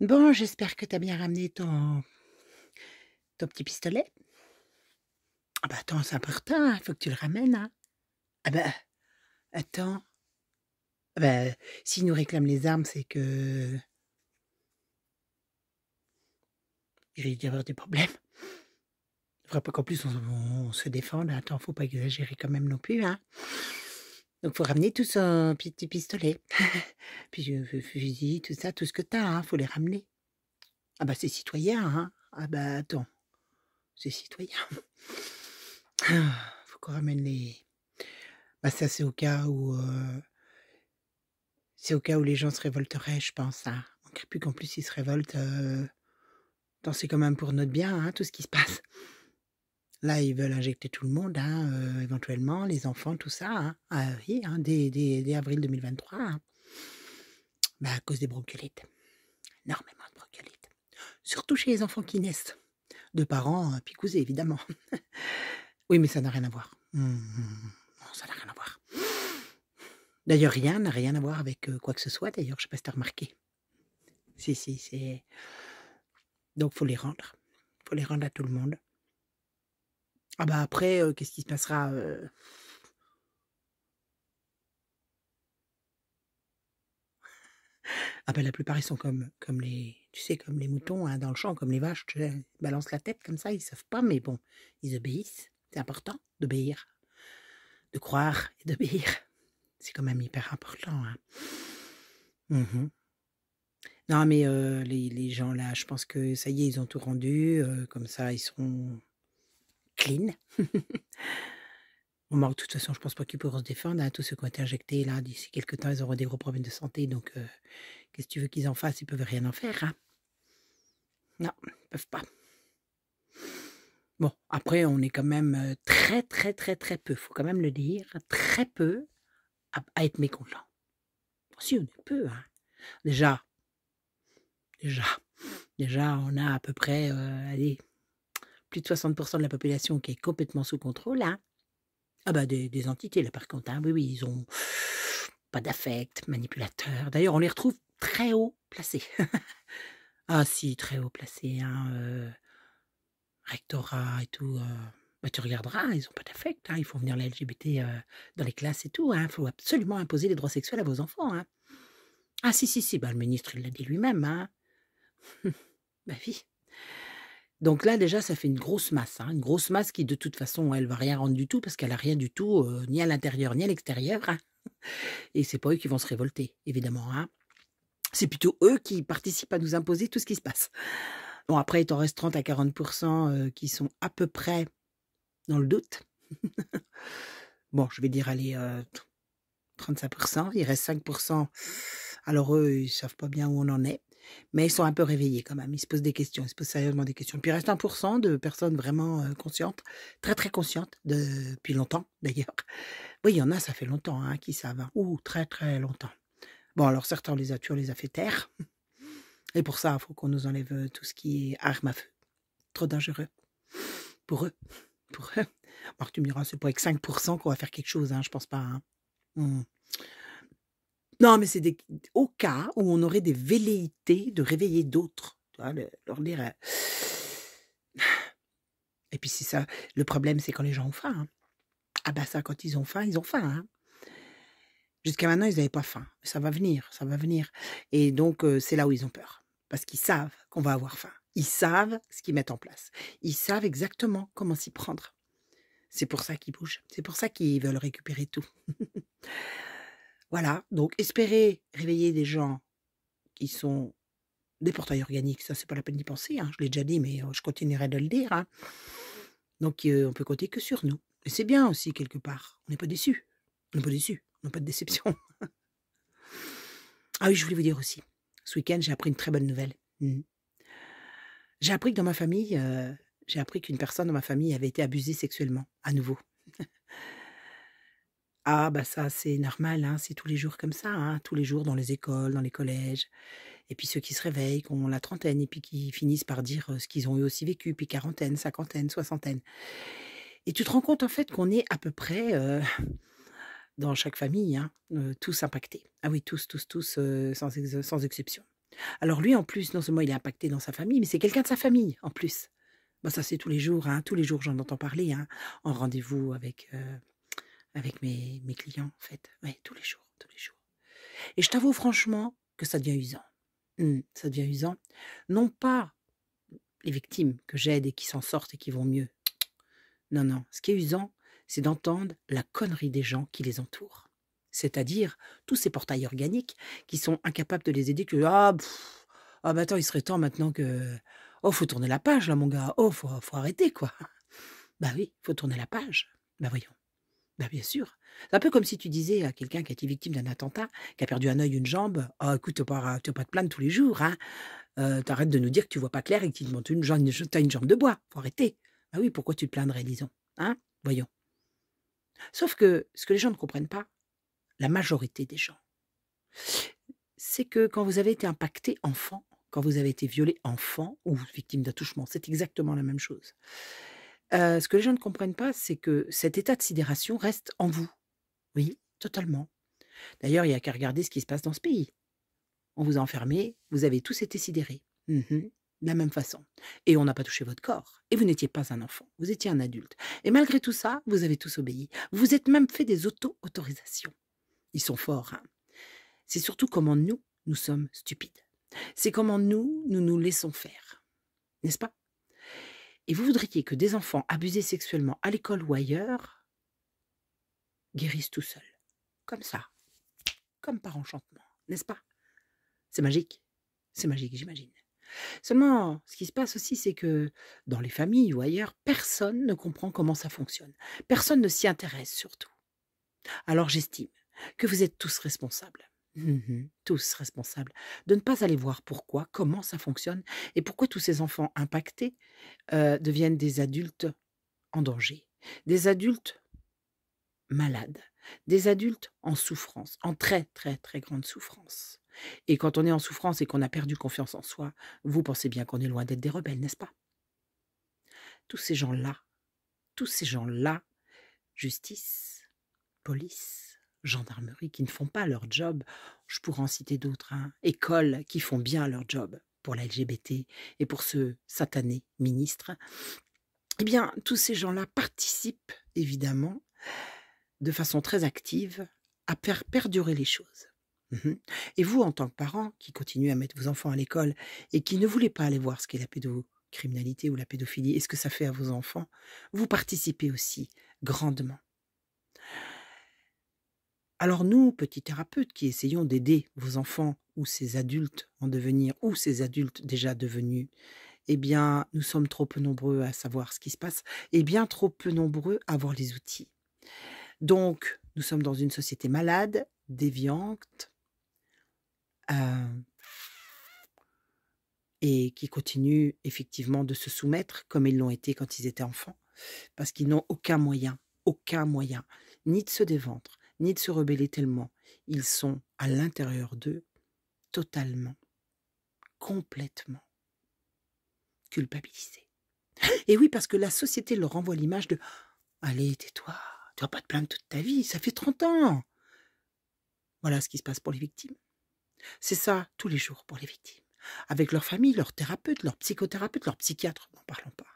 Bon, j'espère que tu as bien ramené ton, ton petit pistolet. Ah bah attends, c'est important, il hein, faut que tu le ramènes. Hein. Ah bah attends. Ah bah, s'ils nous réclament les armes, c'est que... Il risque d'y avoir des problèmes. Il faudrait pas qu'en plus on, se défende. Hein. Attends, faut pas exagérer quand même non plus. Hein. Donc, faut ramener tous un petit pistolet. Puis, je fusil, tout ça, tout ce que t'as, hein, faut les ramener. Ah bah, c'est citoyen, hein. Ah bah, attends. C'est citoyen. faut qu'on ramène les... Bah, ça, c'est au cas où... Euh, c'est au cas où les gens se révolteraient, je pense, hein. On plus qu'en plus, ils se révoltent... Euh, Tant c'est quand même pour notre bien, hein, tout ce qui se passe. Là, ils veulent injecter tout le monde, hein, euh, éventuellement, les enfants, tout ça, hein. ah hein, dès, avril 2023. Bah, à cause des bronchiolites. Énormément de bronchiolites. Surtout chez les enfants qui naissent. De parents puis, euh, picousés, évidemment. oui, mais ça n'a rien à voir. Mmh, mmh, mmh. non, ça n'a rien à voir. D'ailleurs, rien n'a rien à voir avec euh, quoi que ce soit, d'ailleurs, je ne sais pas si tu as remarqué. Si, si, c'est. Donc, faut les rendre. faut les rendre à tout le monde. Ah bah après, qu'est-ce qui se passera Ah bah la plupart ils sont comme, comme les tu sais comme les moutons hein, dans le champ, comme les vaches, tu ils balancent la tête comme ça, ils ne savent pas, mais bon, ils obéissent. C'est important d'obéir, de croire et d'obéir. C'est quand même hyper important. Hein. Mmh non mais les, les, gens là, je pense que ça y est, ils ont tout rendu, comme ça ils sont clean. Bon, bah, de toute façon, je pense pas qu'ils pourront se défendre. à hein, Tous ceux qui ont été injectés, là, d'ici quelques temps, ils auront des gros problèmes de santé. Donc, euh, qu'est-ce que tu veux qu'ils en fassent Ils peuvent rien en faire. Hein. Non, ils peuvent pas. Bon, après, on est quand même euh, très, très, très, très peu, faut quand même le dire, très peu à, être mécontent. Si, on est peu. Hein. Déjà, déjà, déjà, on a à peu près, euh, allez, plus de 60% de la population qui est complètement sous contrôle. Hein. ah bah des, entités là par contre, hein. oui oui, ils ont pas d'affect, manipulateurs. D'ailleurs, on les retrouve très haut placés. ah si, très haut placés, hein, euh, rectorat et tout. Euh. Bah, tu regarderas, hein, ils ont pas d'affect, il faut venir les LGBT euh, dans les classes et tout. Il faut absolument imposer les droits sexuels à vos enfants. Ah si si si, bah, le ministre il l'a dit lui-même. Hein. bah oui. Donc là, déjà, ça fait une grosse masse, hein, une grosse masse qui, de toute façon, elle va rien rendre du tout parce qu'elle n'a rien du tout, euh, ni à l'intérieur, ni à l'extérieur. Et hein. Et c'est pas eux qui vont se révolter, évidemment. Hein. C'est plutôt eux qui participent à nous imposer tout ce qui se passe. Bon, après, il t'en reste 30 à 40 euh, qui sont à peu près dans le doute. bon, je vais dire, allez, 35 euh, il reste 5 Alors, eux, ils savent pas bien où on en est. Mais ils sont un peu réveillés quand même. Ils se posent des questions, ils se posent sérieusement des questions. Puis il reste 1% de personnes vraiment euh, conscientes, très très conscientes, depuis longtemps d'ailleurs. Oui, il y en a, ça fait longtemps, hein, qui savent. Hein. ou très très longtemps. Bon, alors certains, les a les a fait taire. Et pour ça, il faut qu'on nous enlève euh, tout ce qui est arme à feu. Trop dangereux. Pour eux. Pour eux. Alors tu me diras, c'est pas avec 5% qu'on va faire quelque chose, hein, je pense pas. Hein. Hmm. Non, mais c'est au cas où on aurait des velléités de réveiller d'autres. leur dire. Euh, et puis c'est ça, le problème c'est quand les gens ont faim. Hein. Ah ben ça, quand ils ont faim, ils ont faim. Hein. Jusqu'à maintenant, ils n'avaient pas faim. Ça va venir, ça va venir. Et donc euh, c'est là où ils ont peur. Parce qu'ils savent qu'on va avoir faim. Ils savent ce qu'ils mettent en place. Ils savent exactement comment s'y prendre. C'est pour ça qu'ils bougent. C'est pour ça qu'ils veulent récupérer tout. Voilà, donc espérer réveiller des gens qui sont des portails organiques, ça c'est pas la peine d'y penser, hein, je l'ai déjà dit, mais je continuerai de le dire. Hein. Donc on peut compter que sur nous. Et c'est bien aussi quelque part, on n'est pas déçus, on n'est pas déçus, on n'a pas de déception. ah oui, je voulais vous dire aussi, ce week-end j'ai appris une très bonne nouvelle. Mmh. J'ai appris que dans ma famille, j'ai appris qu'une personne dans ma famille avait été abusée sexuellement, à nouveau. Ah, bah ça, c'est normal, hein, c'est tous les jours comme ça, hein, tous les jours dans les écoles, dans les collèges. Et puis ceux qui se réveillent, qui ont la trentaine, et puis qui finissent par dire ce qu'ils ont eu aussi vécu, puis quarantaine, cinquantaine, soixantaine. Et tu te rends compte en fait qu'on est à peu près dans chaque famille, hein, tous impactés. Ah oui, tous, tous, tous, sans, exception. Alors lui, en plus, non seulement il est impacté dans sa famille, mais c'est quelqu'un de sa famille, en plus. Bah ça, c'est tous les jours. Hein, tous les jours, j'en entends parler. En rendez-vous avec avec mes, clients, en fait. tous les jours, tous les jours. Et je t'avoue franchement que ça devient usant. Mmh, ça devient usant. Non pas les victimes que j'aide et qui s'en sortent et qui vont mieux. Non, non. Ce qui est usant, c'est d'entendre la connerie des gens qui les entourent. C'est-à-dire tous ces portails organiques qui sont incapables de les aider que ah, ah bah attends, il serait temps maintenant que oh faut tourner la page là mon gars, oh faut, faut arrêter quoi. Bah oui, faut tourner la page. Bah voyons. Bah, bien sûr. C'est un peu comme si tu disais à quelqu'un qui a été victime d'un attentat, qui a perdu un œil, une jambe, Ah, écoute, tu n'as pas, pas de plainte tous les jours, hein. Euh, T'arrêtes de nous dire que tu vois pas clair et que tu une jambe, as une jambe de bois. Faut arrêter. Ah oui, pourquoi tu te plaindrais, disons, hein Voyons. Sauf que ce que les gens ne comprennent pas, la majorité des gens, c'est que quand vous avez été impacté enfant, quand vous avez été violé enfant ou victime d'attouchement, c'est exactement la même chose ce que les gens ne comprennent pas, c'est que cet état de sidération reste en vous. Oui, totalement. D'ailleurs, il y a qu'à regarder ce qui se passe dans ce pays. On vous a enfermé, vous avez tous été sidérés. Mmh de la même façon. Et on n'a pas touché votre corps. Et vous n'étiez pas un enfant, vous étiez un adulte. Et malgré tout ça, vous avez tous obéi. Vous êtes même fait des auto-autorisations. Ils sont forts. Hein. c'est surtout comment nous, nous sommes stupides. C'est comment nous, nous nous laissons faire. N'est-ce pas et vous voudriez que des enfants abusés sexuellement à l'école ou ailleurs guérissent tout seuls, comme ça, comme par enchantement, n'est-ce pas C'est magique, c'est magique, j'imagine. Seulement, ce qui se passe aussi, c'est que dans les familles ou ailleurs, personne ne comprend comment ça fonctionne. Personne ne s'y intéresse surtout. Alors j'estime que vous êtes tous responsables. Mmh tous responsables, de ne pas aller voir pourquoi, comment ça fonctionne et pourquoi tous ces enfants impactés euh, deviennent des adultes en danger, des adultes malades, des adultes en souffrance, en très très très grande souffrance. Et quand on est en souffrance et qu'on a perdu confiance en soi, vous pensez bien qu'on est loin d'être des rebelles, n'est-ce pas Tous ces gens-là, tous ces gens-là, justice, police, gendarmerie qui ne font pas leur job, je pourrais en citer d'autres, hein. écoles qui font bien leur job pour l'LGBT et pour ce satané ministre, eh bien, tous ces gens-là participent évidemment de façon très active à faire perdurer les choses. Mmh et vous, en tant que parent, qui continuez à mettre vos enfants à l'école et qui ne voulez pas aller voir ce qu'est la pédocriminalité ou la pédophilie et ce que ça fait à vos enfants, vous participez aussi grandement alors nous, petits thérapeutes qui essayons d'aider vos enfants ou ces adultes en devenir ou ces adultes déjà devenus, eh bien, nous sommes trop peu nombreux à savoir ce qui se passe et bien trop peu nombreux à avoir les outils. Donc, nous sommes dans une société malade, déviante, euh, et qui continue effectivement de se soumettre comme ils l'ont été quand ils étaient enfants, parce qu'ils n'ont aucun moyen, aucun moyen, ni de se dévendre, ni de se rebeller tellement. Ils sont à l'intérieur d'eux, totalement, complètement culpabilisés. Et oui, parce que la société leur renvoie l'image de Allez, tais-toi, tu n'as pas de plainte toute ta vie, ça fait 30 ans. Voilà ce qui se passe pour les victimes. C'est ça tous les jours pour les victimes, avec leur famille, leur thérapeute, leur psychothérapeute, leur psychiatre, n'en parlons pas.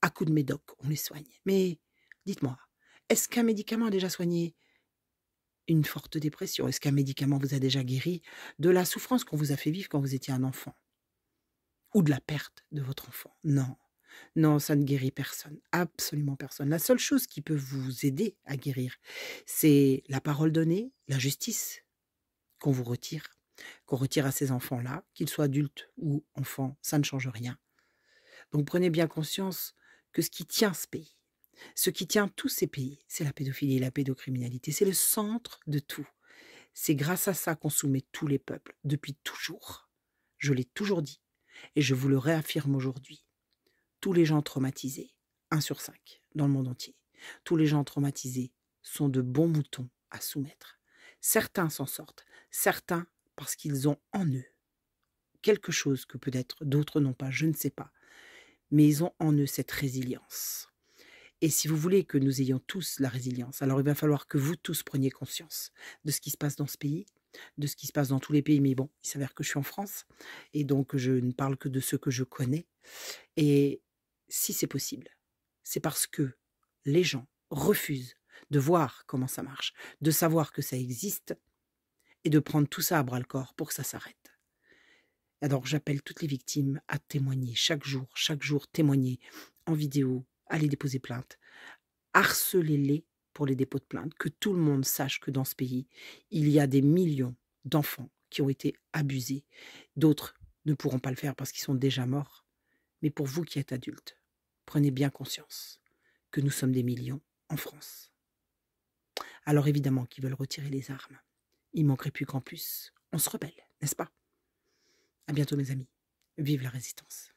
À coup de médoc, on les soigne. Mais dites-moi, est-ce qu'un médicament a déjà soigné une forte dépression Est-ce qu'un médicament vous a déjà guéri de la souffrance qu'on vous a fait vivre quand vous étiez un enfant Ou de la perte de votre enfant Non. Non, ça ne guérit personne, absolument personne. La seule chose qui peut vous aider à guérir, c'est la parole donnée, la justice qu'on vous retire, qu'on retire à ces enfants-là, qu'ils soient adultes ou enfants, ça ne change rien. Donc prenez bien conscience que ce qui tient ce pays, ce qui tient tous ces pays, c'est la pédophilie et la pédocriminalité. C'est le centre de tout. C'est grâce à ça qu'on soumet tous les peuples, depuis toujours. Je l'ai toujours dit, et je vous le réaffirme aujourd'hui. Tous les gens traumatisés, un sur cinq dans le monde entier, tous les gens traumatisés sont de bons moutons à soumettre. Certains s'en sortent, certains parce qu'ils ont en eux quelque chose que peut-être d'autres n'ont pas, je ne sais pas, mais ils ont en eux cette résilience. Et si vous voulez que nous ayons tous la résilience, alors il va falloir que vous tous preniez conscience de ce qui se passe dans ce pays, de ce qui se passe dans tous les pays. Mais bon, il s'avère que je suis en France et donc je ne parle que de ce que je connais. Et si c'est possible, c'est parce que les gens refusent de voir comment ça marche, de savoir que ça existe et de prendre tout ça à bras le corps pour que ça s'arrête. Alors j'appelle toutes les victimes à témoigner chaque jour, chaque jour témoigner en vidéo, allez déposer plainte. Harcelez-les pour les dépôts de plainte, que tout le monde sache que dans ce pays, il y a des millions d'enfants qui ont été abusés. D'autres ne pourront pas le faire parce qu'ils sont déjà morts. Mais pour vous qui êtes adultes, prenez bien conscience que nous sommes des millions en France. Alors évidemment qu'ils veulent retirer les armes. Il manquerait plus qu'en plus. On se rebelle, n'est-ce pas À bientôt mes amis. Vive la résistance.